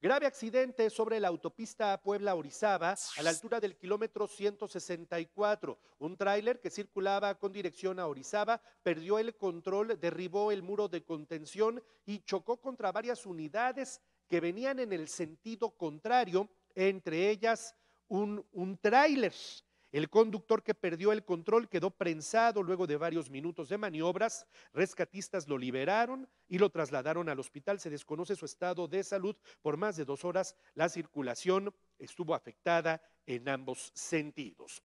Grave accidente sobre la autopista Puebla-Orizaba a la altura del kilómetro 164. Un tráiler que circulaba con dirección a Orizaba perdió el control, derribó el muro de contención y chocó contra varias unidades que venían en el sentido contrario, entre ellas un, un tráiler el conductor que perdió el control quedó prensado luego de varios minutos de maniobras. Rescatistas lo liberaron y lo trasladaron al hospital. Se desconoce su estado de salud. Por más de dos horas la circulación estuvo afectada en ambos sentidos.